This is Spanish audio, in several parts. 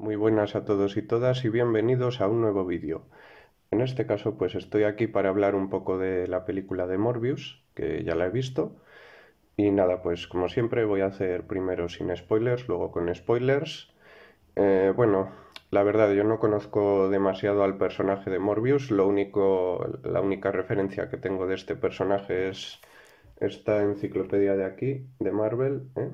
Muy buenas a todos y todas y bienvenidos a un nuevo vídeo. En este caso pues estoy aquí para hablar un poco de la película de Morbius, que ya la he visto. Y nada, pues como siempre voy a hacer primero sin spoilers, luego con spoilers. Eh, bueno, la verdad yo no conozco demasiado al personaje de Morbius, lo único, la única referencia que tengo de este personaje es esta enciclopedia de aquí, de Marvel, ¿eh?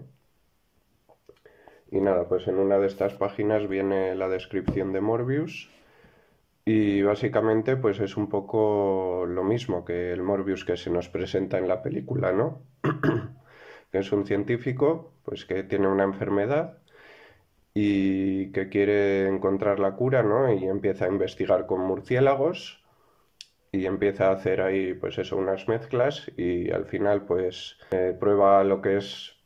Y nada, pues en una de estas páginas viene la descripción de Morbius y básicamente pues es un poco lo mismo que el Morbius que se nos presenta en la película, ¿no? que es un científico pues que tiene una enfermedad y que quiere encontrar la cura, ¿no? Y empieza a investigar con murciélagos y empieza a hacer ahí pues eso unas mezclas y al final pues eh, prueba lo que es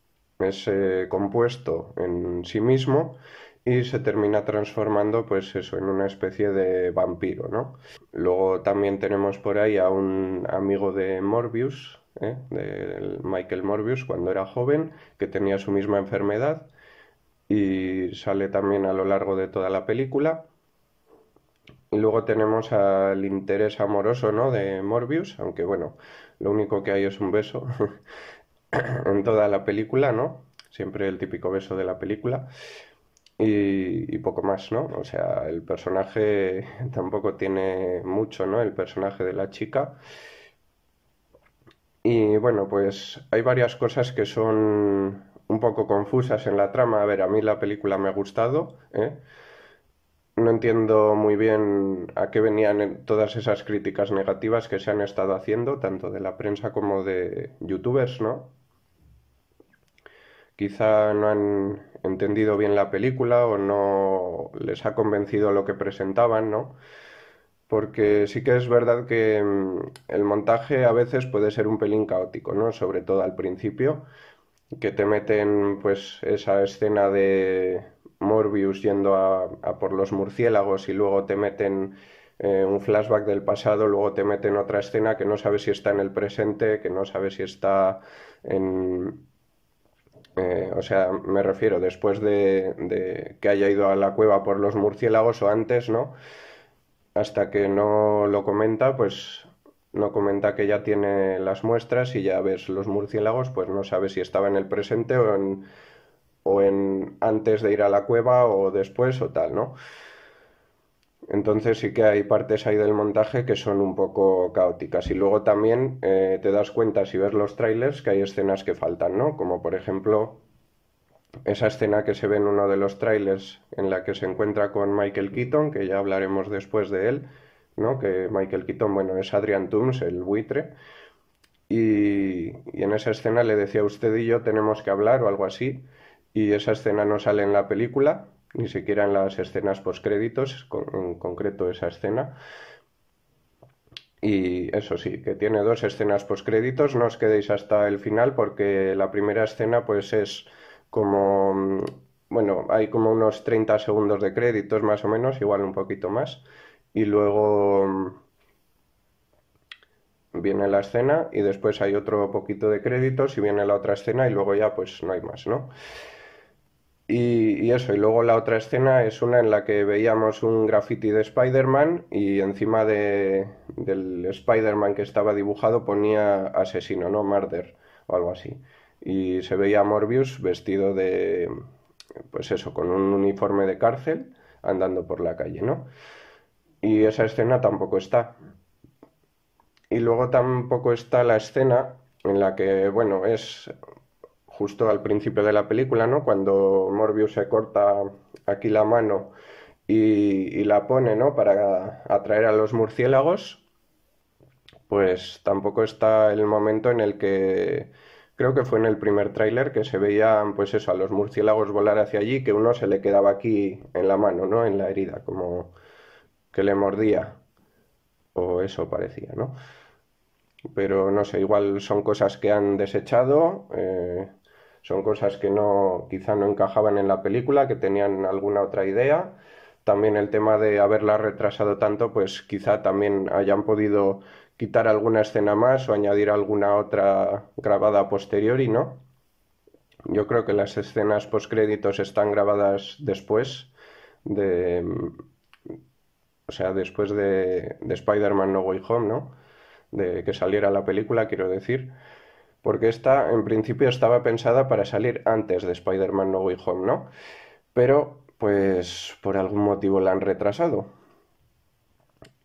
es eh, compuesto en sí mismo y se termina transformando pues eso en una especie de vampiro, ¿no? Luego también tenemos por ahí a un amigo de Morbius, ¿eh? de Michael Morbius cuando era joven, que tenía su misma enfermedad y sale también a lo largo de toda la película. Y luego tenemos al interés amoroso, ¿no? de Morbius, aunque bueno, lo único que hay es un beso. en toda la película, ¿no? Siempre el típico beso de la película. Y, poco más, ¿no? O sea, el personaje tampoco tiene mucho, ¿no? El personaje de la chica. Y bueno, pues hay varias cosas que son un poco confusas en la trama. A ver, a mí la película me ha gustado, ¿eh? No entiendo muy bien a qué venían todas esas críticas negativas que se han estado haciendo, tanto de la prensa como de youtubers, ¿no? quizá no han entendido bien la película o no les ha convencido lo que presentaban, ¿no? Porque sí que es verdad que mm, el montaje a veces puede ser un pelín caótico, ¿no? Sobre todo al principio, que te meten pues esa escena de Morbius yendo a, por los murciélagos y luego te meten eh, un flashback del pasado, luego te meten otra escena que no sabes si está en el presente, que no sabes si está en, eh, o sea, me refiero, después de, que haya ido a la cueva por los murciélagos o antes, ¿no? Hasta que no lo comenta, pues no comenta que ya tiene las muestras y ya ves los murciélagos, pues no sabe si estaba en el presente o o en antes de ir a la cueva o después o tal, ¿no? Entonces sí que hay partes ahí del montaje que son un poco caóticas. Y luego también eh, te das cuenta si ves los trailers que hay escenas que faltan, ¿no? Como por ejemplo esa escena que se ve en uno de los trailers en la que se encuentra con Michael Keaton, que ya hablaremos después de él, ¿no? Que Michael Keaton, bueno, es Adrian Toomes, el buitre. Y, y en esa escena le decía usted y yo tenemos que hablar o algo así. Y esa escena no sale en la película, ni siquiera en las escenas post con, en concreto esa escena. Y eso sí, que tiene dos escenas créditos, no os quedéis hasta el final porque la primera escena pues es como, mm, bueno, hay como unos 30 segundos de créditos más o menos, igual un poquito más, y luego mm, viene la escena y después hay otro poquito de créditos y viene la otra escena y luego ya pues no hay más, ¿no? Y, y, eso, y luego la otra escena es una en la que veíamos un graffiti de Spider-Man y encima de, del Spider-Man que estaba dibujado ponía asesino, ¿no? Murder o algo así. Y se veía Morbius vestido de, pues eso, con un uniforme de cárcel andando por la calle, ¿no? Y esa escena tampoco está. Y luego tampoco está la escena en la que, bueno, es justo al principio de la película, ¿no? Cuando Morbius se corta aquí la mano y, la pone, ¿no? Para atraer a los murciélagos, pues tampoco está el momento en el que creo que fue en el primer tráiler que se veían pues eso a los murciélagos volar hacia allí que uno se le quedaba aquí en la mano no en la herida como que le mordía o eso parecía no pero no sé igual son cosas que han desechado eh, son cosas que no, quizá no encajaban en la película, que tenían alguna otra idea. También el tema de haberla retrasado tanto, pues quizá también hayan podido quitar alguna escena más o añadir alguna otra grabada posterior y ¿no? Yo creo que las escenas postcréditos están grabadas después de, o sea, después de, de Spider-Man No Way Home, ¿no? De que saliera la película, quiero decir porque esta en principio estaba pensada para salir antes de Spider-Man No Way Home, ¿no? Pero pues por algún motivo la han retrasado.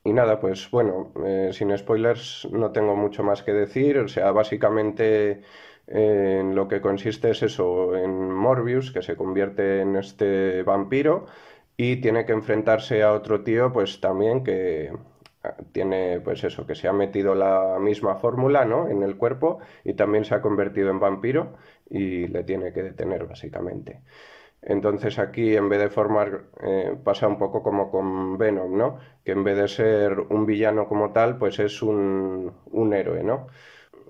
Y nada, pues bueno, eh, sin spoilers no tengo mucho más que decir, o sea, básicamente eh, en lo que consiste es eso, en Morbius, que se convierte en este vampiro y tiene que enfrentarse a otro tío, pues también que, Ah, tiene pues eso, que se ha metido la misma fórmula ¿no? en el cuerpo y también se ha convertido en vampiro y le tiene que detener básicamente. Entonces aquí en vez de formar eh, pasa un poco como con Venom, ¿no? Que en vez de ser un villano como tal, pues es un, héroe, ¿no?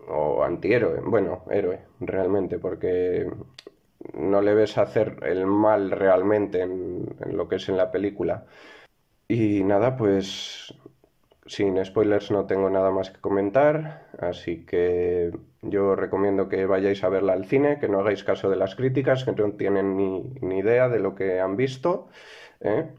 O antihéroe, bueno, héroe realmente, porque no le ves hacer el mal realmente en lo que es en la película. Y nada, pues sin spoilers no tengo nada más que comentar, así que yo recomiendo que vayáis a verla al cine, que no hagáis caso de las críticas, que no tienen ni, idea de lo que han visto. ¿eh?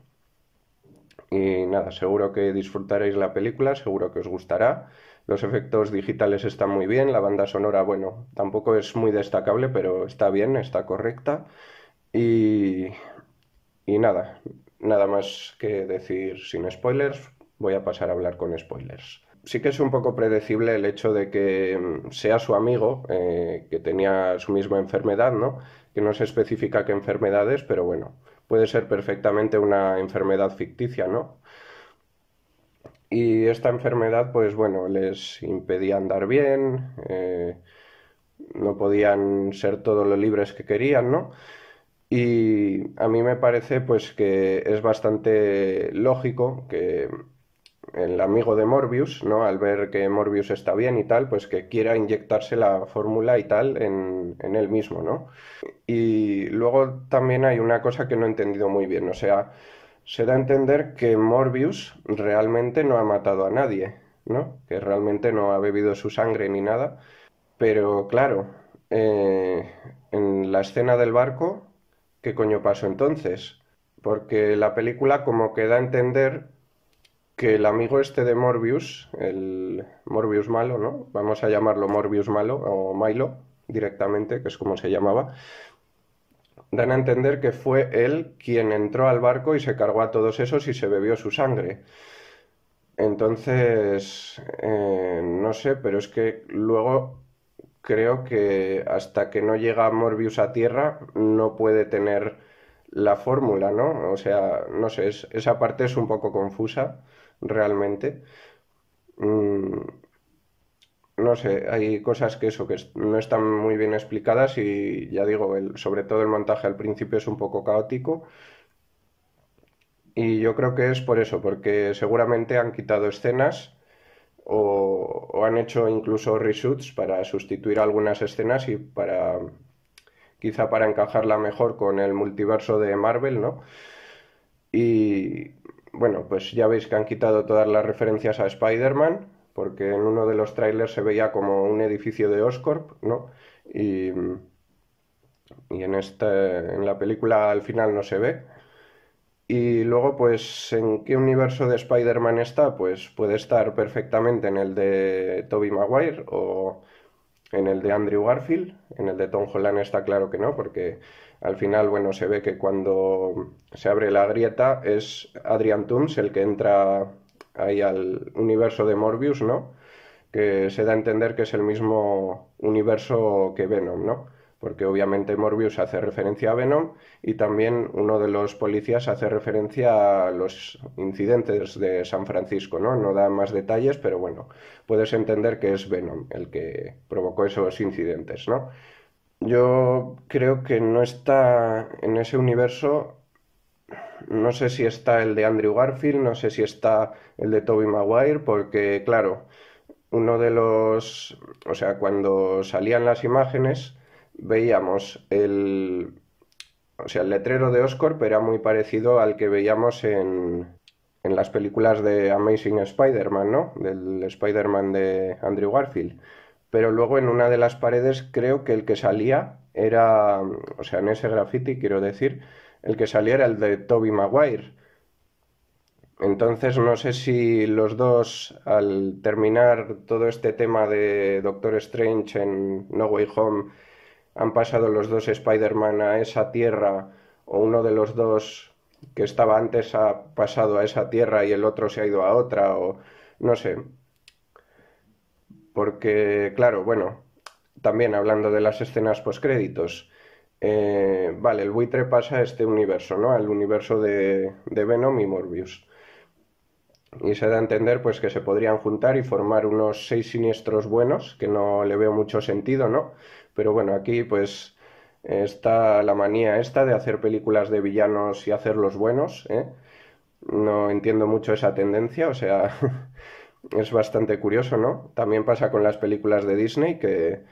Y nada, seguro que disfrutaréis la película, seguro que os gustará. Los efectos digitales están muy bien, la banda sonora, bueno, tampoco es muy destacable, pero está bien, está correcta. Y, y nada, nada más que decir sin spoilers, voy a pasar a hablar con spoilers. Sí que es un poco predecible el hecho de que mm, sea su amigo, eh, que tenía su misma enfermedad, ¿no? Que no se especifica qué enfermedad es, pero bueno, puede ser perfectamente una enfermedad ficticia, ¿no? Y esta enfermedad, pues bueno, les impedía andar bien, eh, no podían ser todos lo libres que querían, ¿no? Y a mí me parece pues que es bastante lógico que el amigo de Morbius, ¿no? Al ver que Morbius está bien y tal, pues que quiera inyectarse la fórmula y tal en, él mismo, ¿no? Y luego también hay una cosa que no he entendido muy bien, o sea, se da a entender que Morbius realmente no ha matado a nadie, ¿no? Que realmente no ha bebido su sangre ni nada, pero claro, eh, en la escena del barco, ¿qué coño pasó entonces? Porque la película como que da a entender que el amigo este de Morbius, el Morbius malo, ¿no? Vamos a llamarlo Morbius malo o Milo directamente, que es como se llamaba, dan a entender que fue él quien entró al barco y se cargó a todos esos y se bebió su sangre. Entonces, eh, no sé, pero es que luego creo que hasta que no llega Morbius a Tierra no puede tener la fórmula, ¿no? O sea, no sé, esa parte es un poco confusa realmente. Mm, no sé, hay cosas que eso, que no están muy bien explicadas y ya digo, sobre todo el montaje al principio es un poco caótico. Y yo creo que es por eso, porque seguramente han quitado escenas o, han hecho incluso reshoots para sustituir algunas escenas y para quizá para encajarla mejor con el multiverso de Marvel, ¿no? Y bueno, pues ya veis que han quitado todas las referencias a Spider-Man, porque en uno de los trailers se veía como un edificio de Oscorp, ¿no? Y, y en, este, en la película al final no se ve. Y luego, pues, ¿en qué universo de Spider-Man está? Pues puede estar perfectamente en el de Tobey Maguire o, en el de Andrew Garfield, en el de Tom Holland está claro que no, porque al final, bueno, se ve que cuando se abre la grieta es Adrian Toomes el que entra ahí al universo de Morbius, ¿no? Que se da a entender que es el mismo universo que Venom, ¿no? porque obviamente Morbius hace referencia a Venom y también uno de los policías hace referencia a los incidentes de San Francisco, ¿no? No da más detalles, pero bueno, puedes entender que es Venom el que provocó esos incidentes, ¿no? Yo creo que no está en ese universo, no sé si está el de Andrew Garfield, no sé si está el de Toby Maguire, porque claro, uno de los, o sea, cuando salían las imágenes, veíamos el, o sea, el letrero de Oscorp era muy parecido al que veíamos en, en las películas de Amazing Spider-Man, ¿no? Del Spider-Man de Andrew Garfield. Pero luego en una de las paredes creo que el que salía era, o sea, en ese graffiti quiero decir, el que salía era el de Toby Maguire. Entonces no sé si los dos, al terminar todo este tema de Doctor Strange en No Way Home, han pasado los dos Spider-Man a esa tierra o uno de los dos que estaba antes ha pasado a esa tierra y el otro se ha ido a otra o no sé. Porque, claro, bueno, también hablando de las escenas postcréditos, eh, vale, el buitre pasa a este universo, ¿no? Al universo de, de Venom y Morbius. Y se da a entender pues que se podrían juntar y formar unos seis siniestros buenos, que no le veo mucho sentido, ¿no? Pero bueno, aquí pues está la manía esta de hacer películas de villanos y hacerlos buenos, ¿eh? No entiendo mucho esa tendencia, o sea, es bastante curioso, ¿no? También pasa con las películas de Disney, que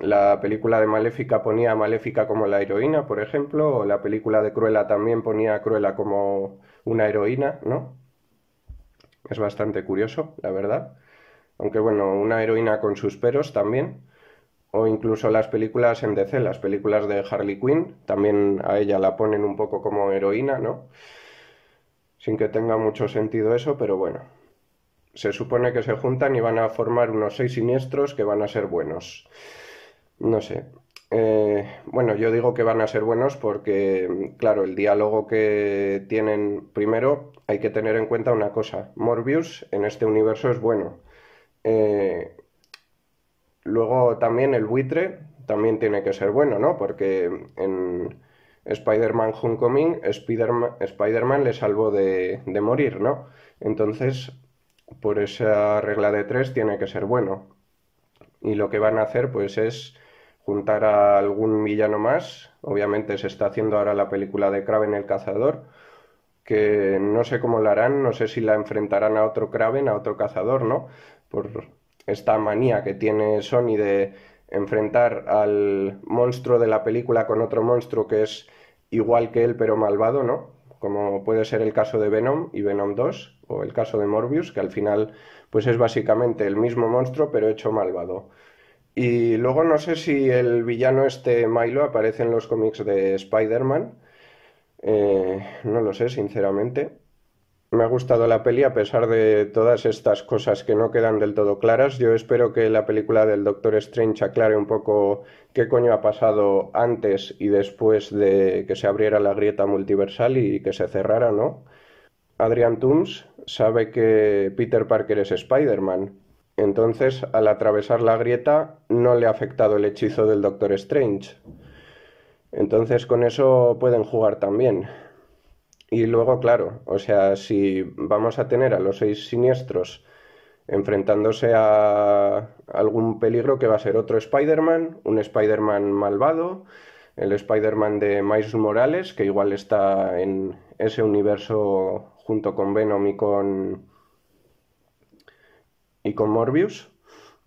la película de Maléfica ponía a Maléfica como la heroína, por ejemplo, o la película de Cruella también ponía a Cruella como una heroína, ¿no? Es bastante curioso, la verdad. Aunque bueno, una heroína con sus peros también incluso las películas en DC, las películas de Harley Quinn, también a ella la ponen un poco como heroína, ¿no? Sin que tenga mucho sentido eso, pero bueno. Se supone que se juntan y van a formar unos seis siniestros que van a ser buenos. No sé. Eh, bueno, yo digo que van a ser buenos porque, claro, el diálogo que tienen primero hay que tener en cuenta una cosa. Morbius en este universo es bueno. Eh, Luego también el buitre también tiene que ser bueno, ¿no? Porque en Spider-Man Homecoming Spider-Man le salvó de, de morir, ¿no? Entonces, por esa regla de tres tiene que ser bueno. Y lo que van a hacer pues es juntar a algún villano más. Obviamente se está haciendo ahora la película de Kraven el cazador, que no sé cómo la harán, no sé si la enfrentarán a otro Kraven, a otro cazador, ¿no? Por, esta manía que tiene Sony de enfrentar al monstruo de la película con otro monstruo que es igual que él pero malvado, ¿no? Como puede ser el caso de Venom y Venom 2 o el caso de Morbius, que al final pues es básicamente el mismo monstruo pero hecho malvado. Y luego no sé si el villano este Milo aparece en los cómics de Spider-Man. Eh, no lo sé, sinceramente. Me ha gustado la peli a pesar de todas estas cosas que no quedan del todo claras. Yo espero que la película del Doctor Strange aclare un poco qué coño ha pasado antes y después de que se abriera la grieta multiversal y que se cerrara, ¿no? Adrian Toomes sabe que Peter Parker es Spider-Man. Entonces, al atravesar la grieta, no le ha afectado el hechizo del Doctor Strange. Entonces, con eso pueden jugar también. Y luego, claro, o sea, si vamos a tener a los seis siniestros enfrentándose a algún peligro que va a ser otro Spider-Man, un Spider-Man malvado, el Spider-Man de Miles Morales, que igual está en ese universo junto con Venom y con y con Morbius.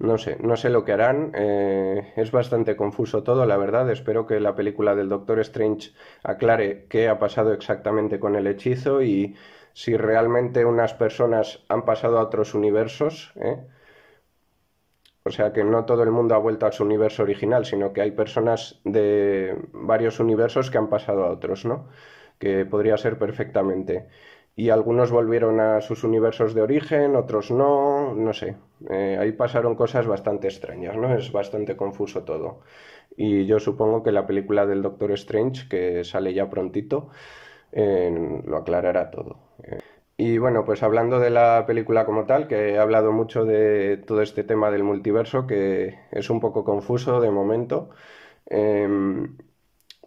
No sé, no sé lo que harán. Eh, es bastante confuso todo, la verdad. Espero que la película del Doctor Strange aclare qué ha pasado exactamente con el hechizo y si realmente unas personas han pasado a otros universos. ¿eh? O sea que no todo el mundo ha vuelto a su universo original, sino que hay personas de varios universos que han pasado a otros, ¿no? Que podría ser perfectamente y algunos volvieron a sus universos de origen, otros no, no sé. Eh, ahí pasaron cosas bastante extrañas, ¿no? Es bastante confuso todo. Y yo supongo que la película del Doctor Strange, que sale ya prontito, lo aclarará todo. Eh, y bueno, pues hablando de la película como tal, que he hablado mucho de todo este tema del multiverso, que es un poco confuso de momento. Em,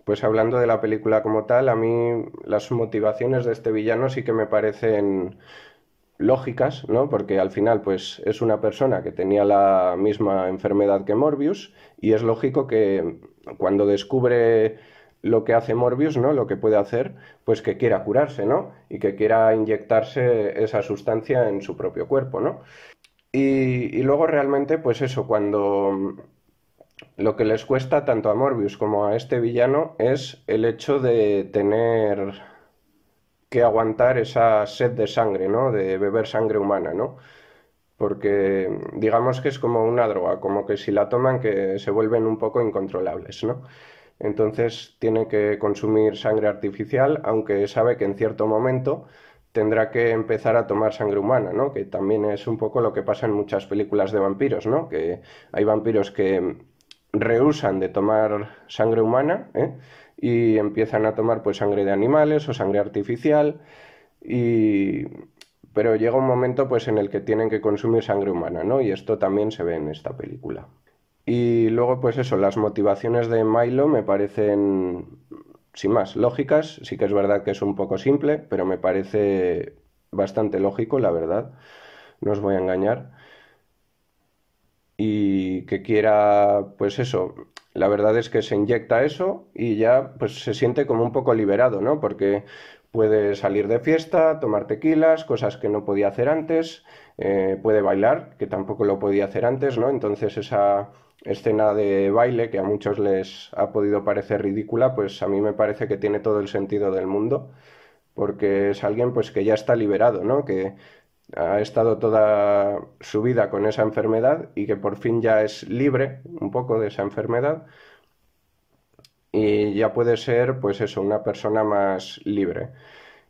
pues hablando de la película como tal, a mí las motivaciones de este villano sí que me parecen lógicas, ¿no? Porque al final, pues, es una persona que tenía la misma enfermedad que Morbius y es lógico que cuando descubre lo que hace Morbius, ¿no? Lo que puede hacer, pues que quiera curarse, ¿no? Y que quiera inyectarse esa sustancia en su propio cuerpo, ¿no? Y, y luego realmente, pues eso, cuando lo que les cuesta tanto a Morbius como a este villano es el hecho de tener que aguantar esa sed de sangre, ¿no? De beber sangre humana, ¿no? Porque digamos que es como una droga, como que si la toman que se vuelven un poco incontrolables, ¿no? Entonces tiene que consumir sangre artificial, aunque sabe que en cierto momento tendrá que empezar a tomar sangre humana, ¿no? Que también es un poco lo que pasa en muchas películas de vampiros, ¿no? Que hay vampiros que rehusan de tomar sangre humana ¿eh? y empiezan a tomar pues sangre de animales o sangre artificial y pero llega un momento pues en el que tienen que consumir sangre humana, Y esto también se ve en esta película. Y luego pues eso, las motivaciones de Milo me parecen sin más lógicas, sí que es verdad que es un poco simple, pero me parece bastante lógico, la verdad. No os voy a engañar y que quiera, pues eso, la verdad es que se inyecta eso y ya pues se siente como un poco liberado, ¿no? Porque puede salir de fiesta, tomar tequilas, cosas que no podía hacer antes, eh, puede bailar, que tampoco lo podía hacer antes, ¿no? Entonces esa escena de baile que a muchos les ha podido parecer ridícula, pues a mí me parece que tiene todo el sentido del mundo, porque es alguien pues que ya está liberado, ¿no? Que ha estado toda su vida con esa enfermedad y que por fin ya es libre un poco de esa enfermedad y ya puede ser pues eso, una persona más libre.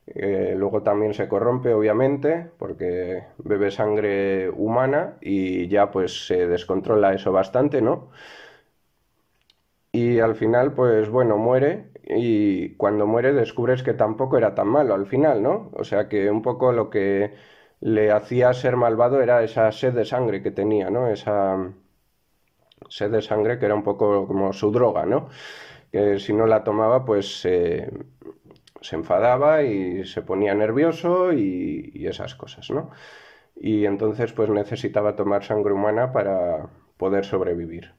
Eh, luego también se corrompe, obviamente, porque bebe sangre humana y ya pues se descontrola eso bastante, ¿no? Y al final, pues bueno, muere y cuando muere descubres que tampoco era tan malo al final, ¿no? O sea que un poco lo que le hacía ser malvado era esa sed de sangre que tenía, ¿no? Esa sed de sangre que era un poco como su droga, ¿no? Que si no la tomaba, pues eh, se enfadaba y se ponía nervioso y, y esas cosas, ¿no? Y entonces, pues necesitaba tomar sangre humana para poder sobrevivir.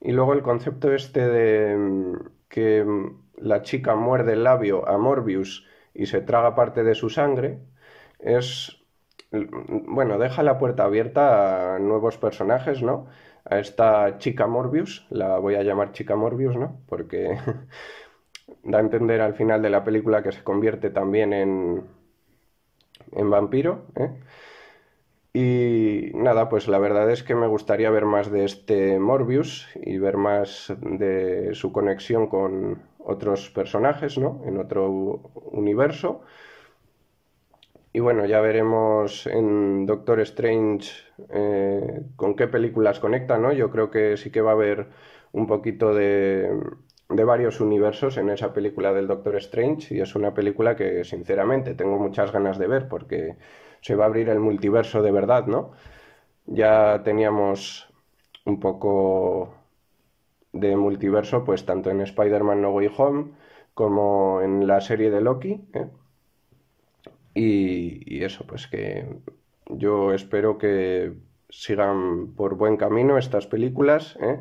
Y luego el concepto este de mm, que mm, la chica muerde el labio a Morbius y se traga parte de su sangre es bueno, deja la puerta abierta a nuevos personajes, ¿no? A esta chica Morbius, la voy a llamar chica Morbius, ¿no? Porque da a entender al final de la película que se convierte también en, en vampiro, ¿eh? Y nada, pues la verdad es que me gustaría ver más de este Morbius y ver más de su conexión con otros personajes, ¿no? En otro universo. Y bueno, ya veremos en Doctor Strange eh, con qué películas conecta, ¿no? Yo creo que sí que va a haber un poquito de, de varios universos en esa película del Doctor Strange y es una película que sinceramente tengo muchas ganas de ver porque se va a abrir el multiverso de verdad, ¿no? Ya teníamos un poco de multiverso, pues tanto en Spider-Man No Way Home como en la serie de Loki, ¿eh? Y, eso, pues que yo espero que sigan por buen camino estas películas. ¿eh?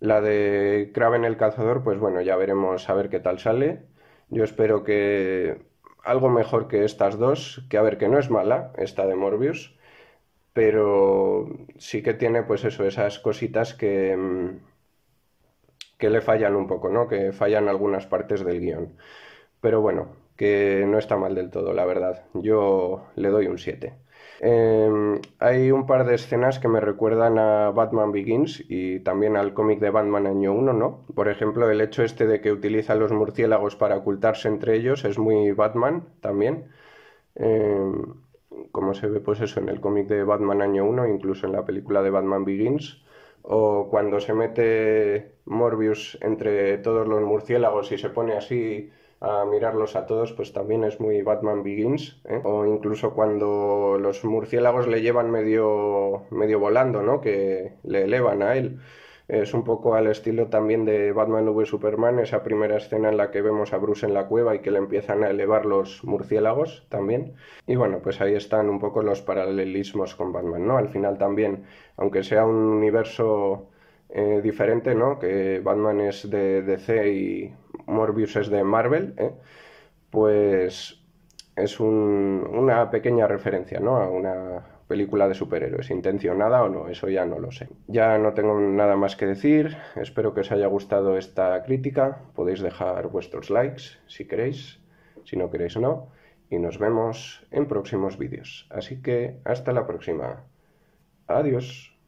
La de Kraven el Cazador, pues bueno, ya veremos a ver qué tal sale. Yo espero que algo mejor que estas dos, que a ver, que no es mala esta de Morbius, pero sí que tiene pues eso, esas cositas que, que le fallan un poco, ¿no? Que fallan algunas partes del guión. Pero bueno, que no está mal del todo, la verdad. Yo le doy un 7. Em, hay un par de escenas que me recuerdan a Batman Begins y también al cómic de Batman año 1, ¿no? Por ejemplo, el hecho este de que utiliza los murciélagos para ocultarse entre ellos es muy Batman también. Em, como se ve pues eso en el cómic de Batman año 1, incluso en la película de Batman Begins. O cuando se mete Morbius entre todos los murciélagos y se pone así a mirarlos a todos, pues también es muy Batman Begins, ¿eh? o incluso cuando los murciélagos le llevan medio, medio volando, ¿no? Que le elevan a él. Es un poco al estilo también de Batman v Superman, esa primera escena en la que vemos a Bruce en la cueva y que le empiezan a elevar los murciélagos también. Y bueno, pues ahí están un poco los paralelismos con Batman, ¿no? Al final también, aunque sea un universo eh, diferente, ¿no? Que Batman es de DC y Morbius es de Marvel, ¿eh? pues es una pequeña referencia ¿no? a una película de superhéroes, intencionada o no, eso ya no lo sé. Ya no tengo nada más que decir, espero que os haya gustado esta crítica, podéis dejar vuestros likes si queréis, si no queréis no, y nos vemos en próximos vídeos. Así que hasta la próxima. Adiós.